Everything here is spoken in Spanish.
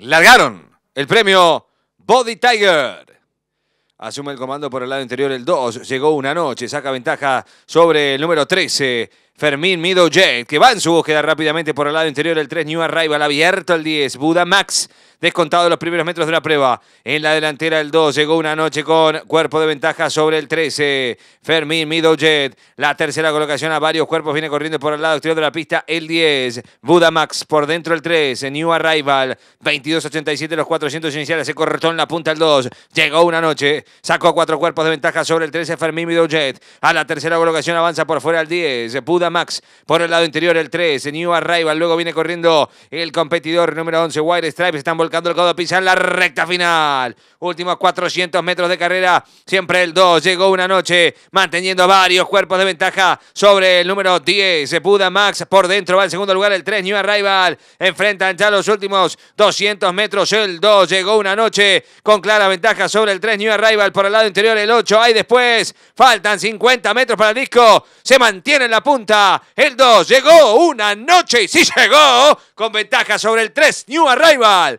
largaron el premio Body Tiger. Asume el comando por el lado interior el 2. Llegó una noche, saca ventaja sobre el número 13, Fermín jet que va en su búsqueda rápidamente por el lado interior el 3, New Arrival, abierto el 10, Buda Max. Descontado los primeros metros de la prueba. En la delantera el 2 llegó una noche con cuerpo de ventaja sobre el 13. Fermín jet. La tercera colocación a varios cuerpos viene corriendo por el lado exterior de la pista el 10. Max por dentro el 3. New Arrival. 22.87 los 400 iniciales. Se corretó en la punta el 2. Llegó una noche. Sacó cuatro cuerpos de ventaja sobre el 13. Fermín jet. A la tercera colocación avanza por fuera el 10. Max por el lado interior el 3. New Arrival. Luego viene corriendo el competidor número 11. wild Stripes. Están volcando el codo, pisa en la recta final. Últimos 400 metros de carrera, siempre el 2. Llegó una noche manteniendo varios cuerpos de ventaja sobre el número 10. puda Max por dentro va al segundo lugar el 3. New Arrival enfrentan ya los últimos 200 metros. El 2 llegó una noche con clara ventaja sobre el 3. New Arrival por el lado interior el 8. Ahí después faltan 50 metros para el disco. Se mantiene en la punta. El 2 llegó una noche y sí llegó con ventaja sobre el 3. New Arrival